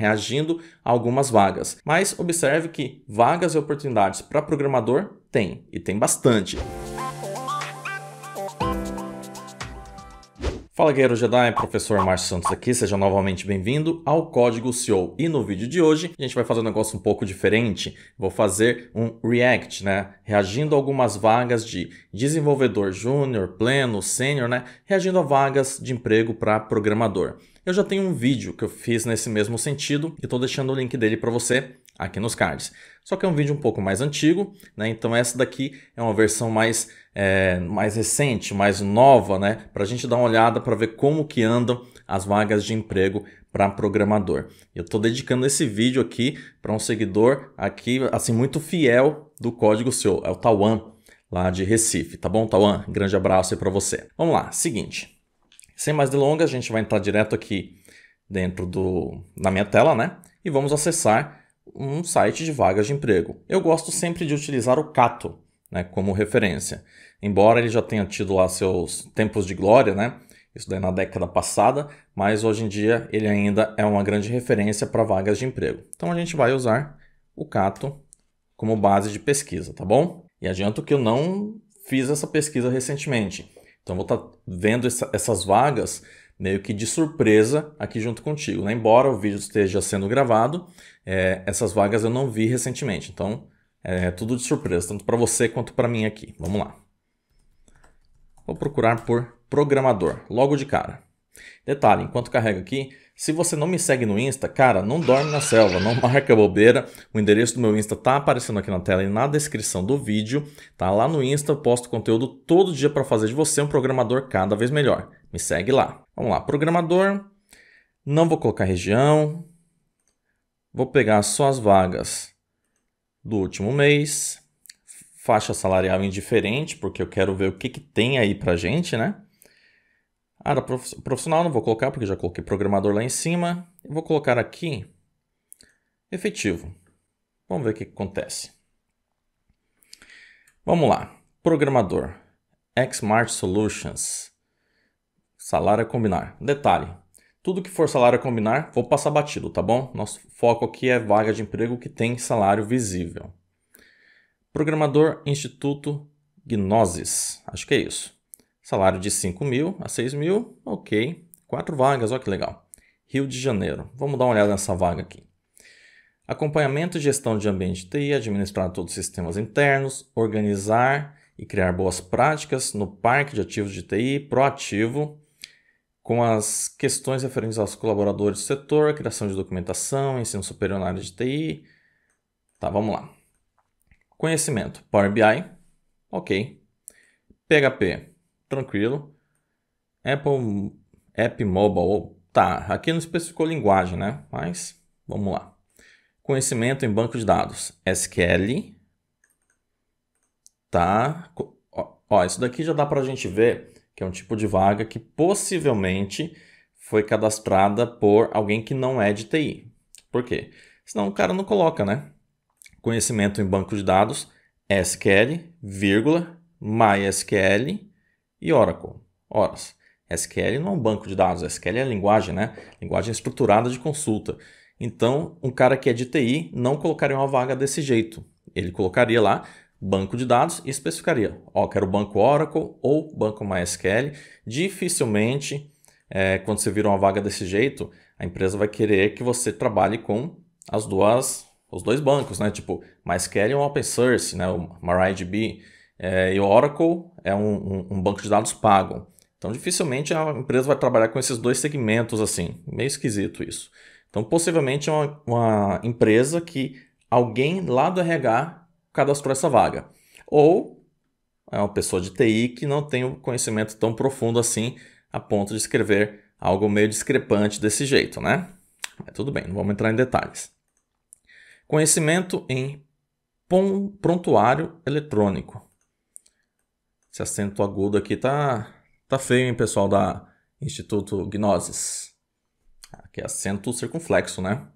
reagindo a algumas vagas. Mas observe que vagas e oportunidades para programador tem, e tem bastante. Fala Guerreiro Jedi, professor Márcio Santos aqui, seja novamente bem-vindo ao Código CEO. E no vídeo de hoje a gente vai fazer um negócio um pouco diferente, vou fazer um React, né? Reagindo a algumas vagas de desenvolvedor júnior, pleno, sênior, né? Reagindo a vagas de emprego para programador. Eu já tenho um vídeo que eu fiz nesse mesmo sentido e estou deixando o link dele para você aqui nos cards. Só que é um vídeo um pouco mais antigo, né? então essa daqui é uma versão mais, é, mais recente, mais nova, né? para a gente dar uma olhada para ver como que andam as vagas de emprego para programador. Eu estou dedicando esse vídeo aqui para um seguidor aqui assim muito fiel do código seu, é o Tawan lá de Recife, tá bom, Tawan? Grande abraço aí para você. Vamos lá, seguinte. Sem mais delongas, a gente vai entrar direto aqui dentro do, da minha tela, né? E vamos acessar um site de vagas de emprego. Eu gosto sempre de utilizar o Cato né, como referência. Embora ele já tenha tido lá seus tempos de glória, né? Isso daí na década passada, mas hoje em dia ele ainda é uma grande referência para vagas de emprego. Então a gente vai usar o Cato como base de pesquisa, tá bom? E adianto que eu não fiz essa pesquisa recentemente. Então vou estar tá vendo essa, essas vagas meio que de surpresa aqui junto contigo. Né? Embora o vídeo esteja sendo gravado, é, essas vagas eu não vi recentemente. Então é tudo de surpresa, tanto para você quanto para mim aqui. Vamos lá. Vou procurar por programador logo de cara. Detalhe, enquanto carrega aqui, se você não me segue no Insta, cara, não dorme na selva, não marca bobeira. O endereço do meu Insta tá aparecendo aqui na tela e na descrição do vídeo. Tá lá no Insta, eu posto conteúdo todo dia para fazer de você um programador cada vez melhor. Me segue lá. Vamos lá, programador. Não vou colocar região. Vou pegar só as vagas do último mês. Faixa salarial indiferente, porque eu quero ver o que, que tem aí pra gente, né? Área ah, profissional não vou colocar porque já coloquei programador lá em cima. Eu vou colocar aqui efetivo. Vamos ver o que acontece. Vamos lá. Programador. Xmart Solutions. Salário a combinar. Detalhe. Tudo que for salário a combinar, vou passar batido, tá bom? Nosso foco aqui é vaga de emprego que tem salário visível. Programador Instituto Gnosis. Acho que é isso. Salário de 5 mil a 6 mil, ok. Quatro vagas, olha que legal. Rio de Janeiro. Vamos dar uma olhada nessa vaga aqui. Acompanhamento e gestão de ambiente de TI, administrar todos os sistemas internos, organizar e criar boas práticas no parque de ativos de TI, proativo, com as questões referentes aos colaboradores do setor, criação de documentação, ensino superior na área de TI. Tá, vamos lá. Conhecimento: Power BI, ok. PHP, tranquilo. Apple App Mobile, tá, aqui não especificou linguagem, né? Mas vamos lá. Conhecimento em banco de dados, SQL, tá? Ó, isso daqui já dá para a gente ver que é um tipo de vaga que possivelmente foi cadastrada por alguém que não é de TI. Por quê? Senão o cara não coloca, né? Conhecimento em banco de dados, SQL, vírgula, MySQL, e Oracle. Ora, SQL não é um banco de dados, SQL é linguagem, né? Linguagem estruturada de consulta. Então, um cara que é de TI não colocaria uma vaga desse jeito. Ele colocaria lá banco de dados e especificaria, ó, quero banco Oracle ou banco MySQL. Dificilmente, é, quando você vira uma vaga desse jeito, a empresa vai querer que você trabalhe com as duas, os dois bancos, né? Tipo, MySQL é um open source, né? O MariaDB é, e Oracle é um, um, um, banco de dados pago. Então, dificilmente a empresa vai trabalhar com esses dois segmentos assim. Meio esquisito isso. Então, possivelmente é uma, uma empresa que alguém lá do RH cadastrou essa vaga. Ou é uma pessoa de TI que não tem o um conhecimento tão profundo assim a ponto de escrever algo meio discrepante desse jeito, né? Mas tudo bem, não vamos entrar em detalhes. Conhecimento em prontuário eletrônico. Esse acento agudo aqui tá, tá feio, hein, pessoal da Instituto Gnosis. Aqui é acento circunflexo, né?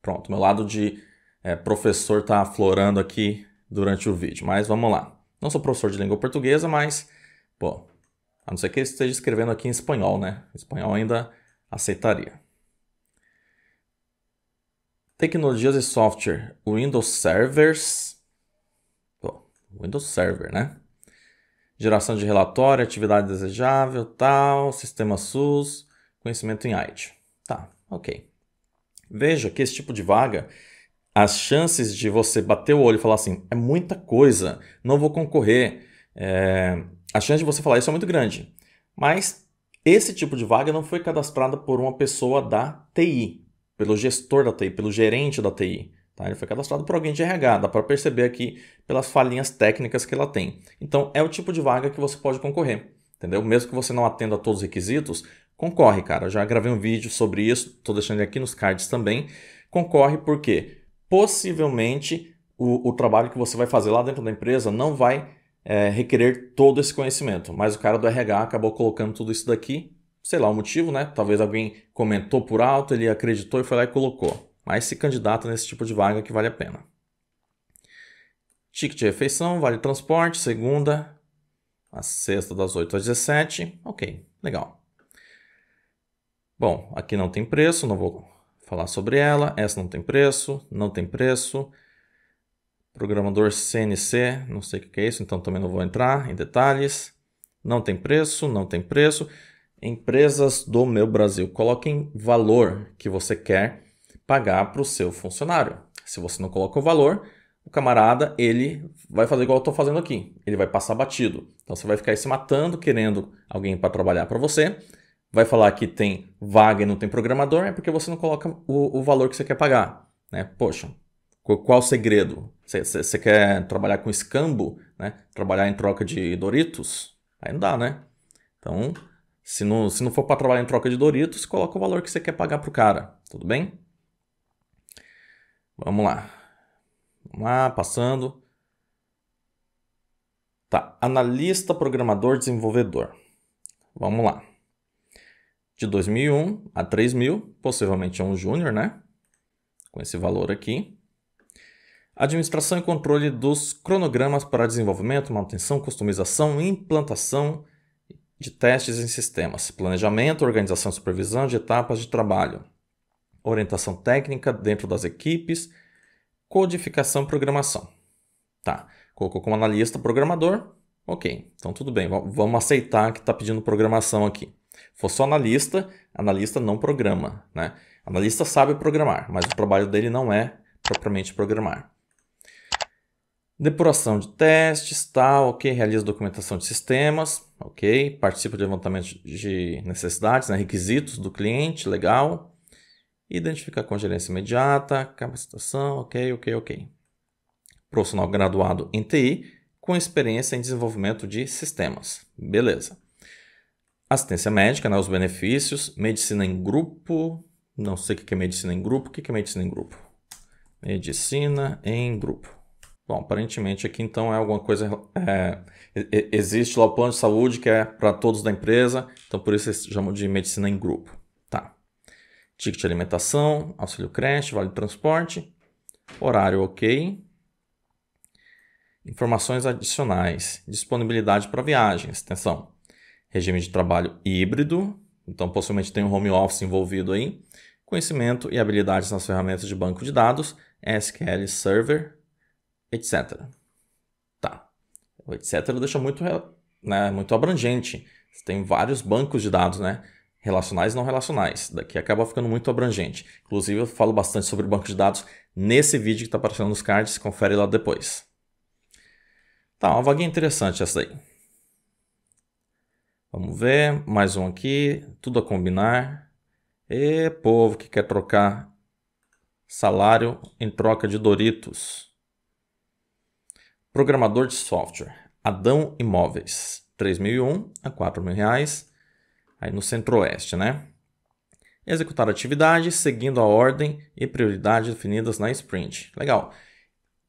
Pronto, meu lado de é, professor tá aflorando aqui durante o vídeo, mas vamos lá. Não sou professor de língua portuguesa, mas, pô, a não ser que esteja escrevendo aqui em espanhol, né? espanhol ainda aceitaria. Tecnologias e software. Windows Servers. Pô, Windows Server, né? geração de relatório, atividade desejável, tal, sistema SUS, conhecimento em IT. Tá, ok. Veja que esse tipo de vaga, as chances de você bater o olho e falar assim, é muita coisa, não vou concorrer, é... a chance de você falar isso é muito grande. Mas esse tipo de vaga não foi cadastrada por uma pessoa da TI, pelo gestor da TI, pelo gerente da TI. Tá? Ele foi cadastrado por alguém de RH, dá para perceber aqui pelas falhinhas técnicas que ela tem. Então, é o tipo de vaga que você pode concorrer, entendeu? Mesmo que você não atenda a todos os requisitos, concorre, cara. Eu já gravei um vídeo sobre isso, estou deixando aqui nos cards também. Concorre porque possivelmente o, o trabalho que você vai fazer lá dentro da empresa não vai é, requerer todo esse conhecimento. Mas o cara do RH acabou colocando tudo isso daqui, sei lá o motivo, né? Talvez alguém comentou por alto, ele acreditou e foi lá e colocou mas se candidata nesse tipo de vaga que vale a pena. Ticket de refeição, vale transporte, segunda a sexta das 8 às 17. Ok, legal. Bom, aqui não tem preço, não vou falar sobre ela. Essa não tem preço, não tem preço. Programador CNC, não sei o que é isso, então também não vou entrar em detalhes. Não tem preço, não tem preço. Empresas do meu Brasil, coloquem valor que você quer pagar para o seu funcionário. Se você não coloca o valor, o camarada ele vai fazer igual eu estou fazendo aqui. Ele vai passar batido. Então você vai ficar aí se matando querendo alguém para trabalhar para você. Vai falar que tem vaga e não tem programador, é porque você não coloca o, o valor que você quer pagar. Né? Poxa, qual o segredo? Você quer trabalhar com escambo? Né? Trabalhar em troca de Doritos? Aí não dá, né? Então, se não, se não for para trabalhar em troca de Doritos, coloca o valor que você quer pagar para o cara. Tudo bem? Vamos lá. Vamos lá, passando. Tá, analista, programador, desenvolvedor. Vamos lá. De 2001 a 3000, possivelmente é um júnior, né? Com esse valor aqui. Administração e controle dos cronogramas para desenvolvimento, manutenção, customização e implantação de testes em sistemas. Planejamento, organização e supervisão de etapas de trabalho orientação técnica dentro das equipes, codificação e programação. Tá, colocou como analista programador, ok, então tudo bem, vamos aceitar que está pedindo programação aqui. For só analista, analista não programa, né? Analista sabe programar, mas o trabalho dele não é propriamente programar. Depuração de testes, tal, tá, ok, realiza documentação de sistemas, ok, participa de levantamento de necessidades, né? requisitos do cliente, legal, Identificar com gerência imediata, capacitação, ok, ok, ok. Profissional graduado em TI com experiência em desenvolvimento de sistemas. Beleza. Assistência médica, né, os benefícios, medicina em grupo, não sei o que é medicina em grupo, o que é medicina em grupo? Medicina em grupo. Bom, aparentemente aqui então é alguma coisa. É, existe lá o plano de saúde que é para todos da empresa, então por isso eles chamam de medicina em grupo. Ticket de alimentação, auxílio creche, vale transporte, horário ok. Informações adicionais, disponibilidade para viagens, atenção, regime de trabalho híbrido, então possivelmente tem um home office envolvido aí, conhecimento e habilidades nas ferramentas de banco de dados, SQL Server, etc. Tá, o etc deixa muito, né, muito abrangente, tem vários bancos de dados, né? relacionais e não relacionais. Daqui acaba ficando muito abrangente. Inclusive, eu falo bastante sobre banco de dados nesse vídeo que está aparecendo nos cards, confere lá depois. Tá, uma vaguinha interessante essa daí. Vamos ver, mais um aqui, tudo a combinar. E povo que quer trocar salário em troca de Doritos. Programador de software, Adão Imóveis, 3.001 a 4.000 reais aí no centro-oeste, né? Executar atividades seguindo a ordem e prioridade definidas na sprint. Legal.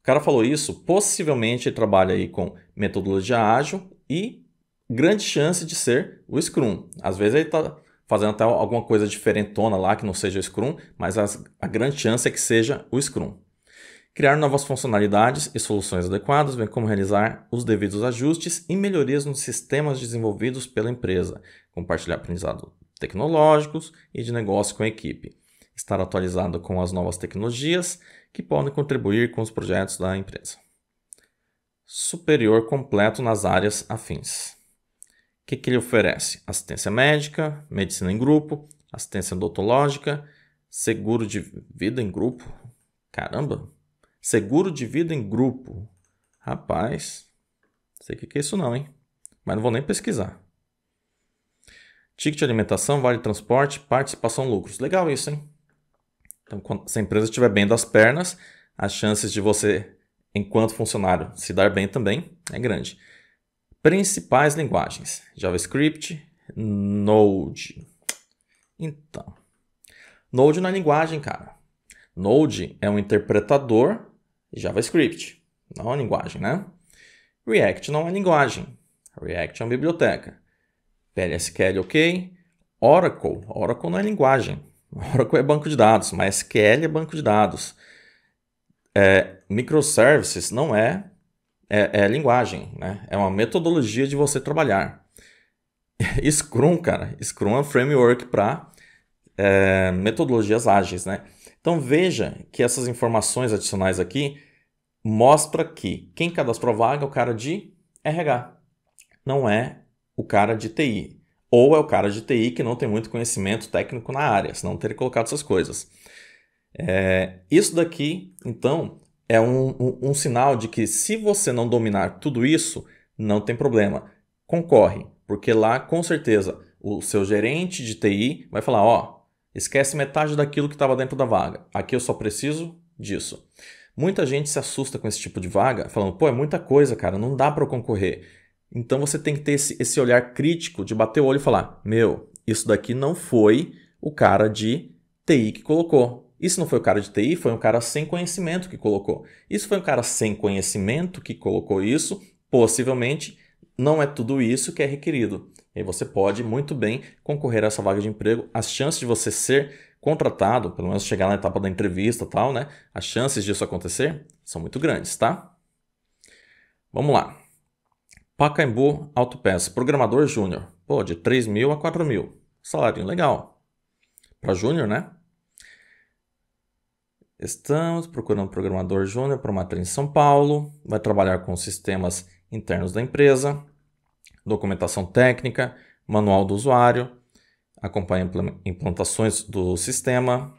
O cara falou isso, possivelmente ele trabalha aí com metodologia ágil e grande chance de ser o Scrum. Às vezes ele está fazendo até alguma coisa diferentona lá que não seja o Scrum, mas as, a grande chance é que seja o Scrum. Criar novas funcionalidades e soluções adequadas, bem como realizar os devidos ajustes e melhorias nos sistemas desenvolvidos pela empresa compartilhar aprendizado tecnológicos e de negócio com a equipe, estar atualizado com as novas tecnologias que podem contribuir com os projetos da empresa. Superior completo nas áreas afins. O que, que ele oferece? Assistência médica, medicina em grupo, assistência odontológica, seguro de vida em grupo. Caramba! Seguro de vida em grupo. Rapaz, sei o que, que é isso não, hein? Mas não vou nem pesquisar. Ticket de alimentação, vale transporte, participação, lucros. Legal isso, hein? Então, se a empresa estiver bem das pernas, as chances de você, enquanto funcionário, se dar bem também é grande. Principais linguagens: JavaScript, Node. Então, Node não é linguagem, cara. Node é um interpretador JavaScript, não é uma linguagem, né? React não é linguagem. React é uma biblioteca. PLSQL, ok. Oracle, Oracle não é linguagem. Oracle é banco de dados, mas SQL é banco de dados. É, microservices não é, é, é linguagem, né? É uma metodologia de você trabalhar. Scrum, cara, Scrum é um framework para é, metodologias ágeis, né? Então veja que essas informações adicionais aqui mostra que quem cadastrou vaga é o cara de RH, não é o cara de TI. Ou é o cara de TI que não tem muito conhecimento técnico na área, senão teria colocado essas coisas. É, isso daqui, então, é um, um, um sinal de que se você não dominar tudo isso, não tem problema. Concorre, porque lá, com certeza, o seu gerente de TI vai falar: ó, oh, esquece metade daquilo que estava dentro da vaga. Aqui eu só preciso disso. Muita gente se assusta com esse tipo de vaga, falando: pô, é muita coisa, cara, não dá para concorrer. Então você tem que ter esse, esse olhar crítico de bater o olho e falar: meu, isso daqui não foi o cara de TI que colocou. Isso não foi o cara de TI, foi um cara sem conhecimento que colocou. Isso foi um cara sem conhecimento que colocou isso. Possivelmente não é tudo isso que é requerido. E você pode muito bem concorrer a essa vaga de emprego. As chances de você ser contratado, pelo menos chegar na etapa da entrevista tal, né? As chances disso acontecer são muito grandes, tá? Vamos lá. Pacaembu Autopass, programador júnior. Pô, de 3 mil a 4 mil. Salário legal. Para júnior, né? Estamos procurando um programador júnior para uma matriz em São Paulo. Vai trabalhar com sistemas internos da empresa, documentação técnica, manual do usuário, acompanha implantações do sistema,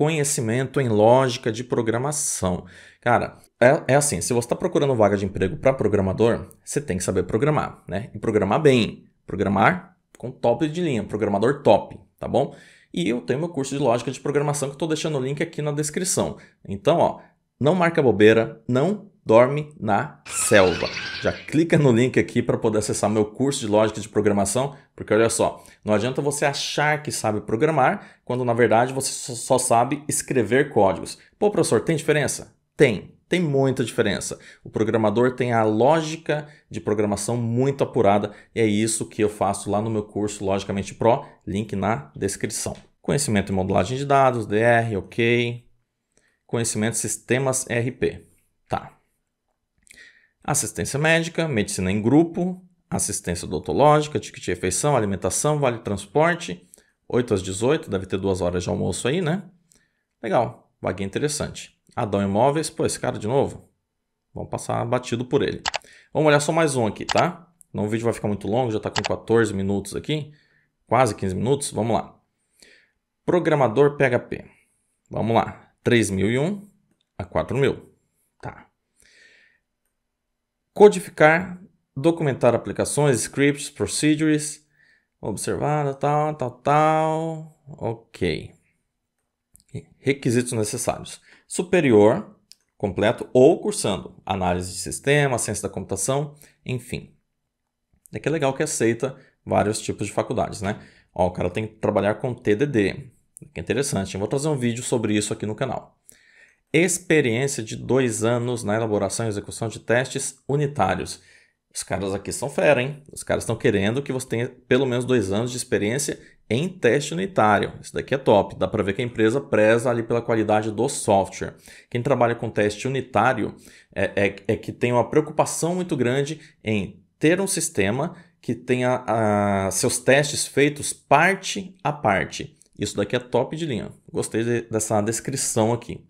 conhecimento em lógica de programação. Cara, é, é assim, se você está procurando vaga de emprego para programador, você tem que saber programar, né? E programar bem. Programar com top de linha, programador top, tá bom? E eu tenho meu curso de lógica de programação que estou deixando o link aqui na descrição. Então, ó, não marca bobeira, não Dorme na Selva. Já clica no link aqui para poder acessar meu curso de lógica de programação, porque olha só, não adianta você achar que sabe programar quando na verdade você só sabe escrever códigos. Pô, professor, tem diferença? Tem, tem muita diferença. O programador tem a lógica de programação muito apurada e é isso que eu faço lá no meu curso Logicamente Pro, link na descrição. Conhecimento em modelagem de dados, DR, OK. Conhecimento em sistemas RP. Tá, assistência médica, medicina em grupo, assistência odontológica, ticket de refeição, alimentação, vale transporte, 8 às 18, deve ter duas horas de almoço aí, né? Legal, vaguinha interessante. Adão Imóveis, pô, esse cara de novo, vamos passar batido por ele. Vamos olhar só mais um aqui, tá? Não, o vídeo vai ficar muito longo, já está com 14 minutos aqui, quase 15 minutos, vamos lá. Programador PHP, vamos lá, 3001 a 4000 codificar, documentar aplicações, scripts, procedures, observada, tal, tal, tal. Ok. Requisitos necessários. Superior, completo ou cursando. Análise de sistema, ciência da computação, enfim. É que é legal que aceita vários tipos de faculdades, né? Ó, o cara tem que trabalhar com TDD. Que é interessante. Eu vou trazer um vídeo sobre isso aqui no canal experiência de dois anos na elaboração e execução de testes unitários. Os caras aqui são fera, hein? Os caras estão querendo que você tenha pelo menos dois anos de experiência em teste unitário. Isso daqui é top. Dá para ver que a empresa preza ali pela qualidade do software. Quem trabalha com teste unitário é, é, é que tem uma preocupação muito grande em ter um sistema que tenha a, ah, seus testes feitos parte a parte. Isso daqui é top de linha. Gostei de, dessa descrição aqui.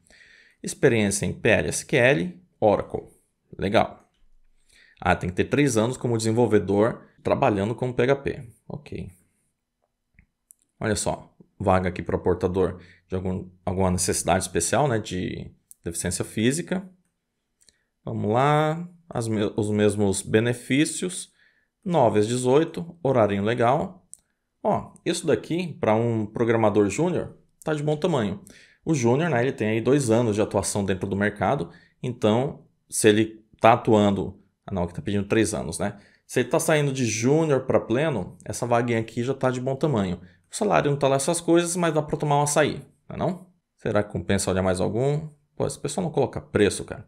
Experiência em PLSQL, Oracle. Legal. Ah, tem que ter três anos como desenvolvedor trabalhando com PHP. Ok. Olha só, vaga aqui para portador de algum, alguma necessidade especial, né? De deficiência física. Vamos lá. As, os mesmos benefícios. 9 às 18, horário legal. Ó, isso daqui, para um programador júnior, tá de bom tamanho. O júnior, né, ele tem aí dois anos de atuação dentro do mercado, então se ele está atuando, ah não, que está pedindo três anos, né? Se ele está saindo de júnior para pleno, essa vaguinha aqui já está de bom tamanho. O salário não está lá essas coisas, mas dá para tomar um açaí, não é não? Será que compensa olhar mais algum? Pô, esse pessoal não coloca preço, cara.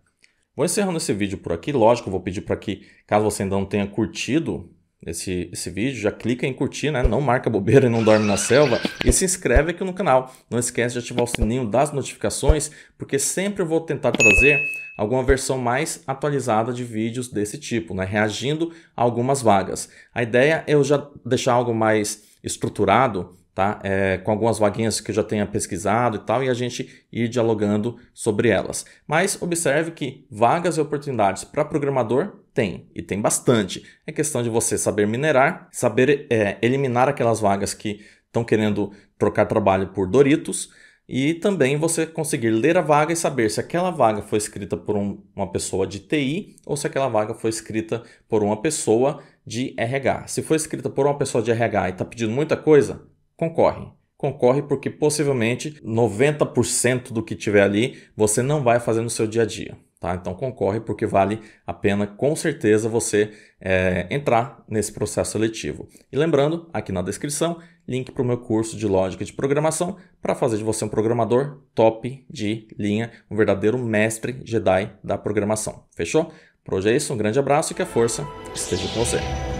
Vou encerrando esse vídeo por aqui. Lógico, vou pedir para que, caso você ainda não tenha curtido esse, esse vídeo, já clica em curtir, né? Não marca bobeira e não dorme na selva. E se inscreve aqui no canal. Não esquece de ativar o sininho das notificações, porque sempre eu vou tentar trazer alguma versão mais atualizada de vídeos desse tipo, né? Reagindo a algumas vagas. A ideia é eu já deixar algo mais estruturado, tá? É, com algumas vaguinhas que eu já tenha pesquisado e tal, e a gente ir dialogando sobre elas. Mas observe que vagas e oportunidades para programador tem, e tem bastante. É questão de você saber minerar, saber é, eliminar aquelas vagas que estão querendo trocar trabalho por Doritos e também você conseguir ler a vaga e saber se aquela vaga foi escrita por um, uma pessoa de TI ou se aquela vaga foi escrita por uma pessoa de RH. Se foi escrita por uma pessoa de RH e está pedindo muita coisa, concorre. Concorre porque possivelmente 90% do que tiver ali você não vai fazer no seu dia a dia. Tá? Então concorre porque vale a pena com certeza você é, entrar nesse processo seletivo. E lembrando, aqui na descrição, link para o meu curso de lógica de programação para fazer de você um programador top de linha, um verdadeiro mestre Jedi da programação. Fechou? Por hoje é isso, um grande abraço e que a força esteja com você.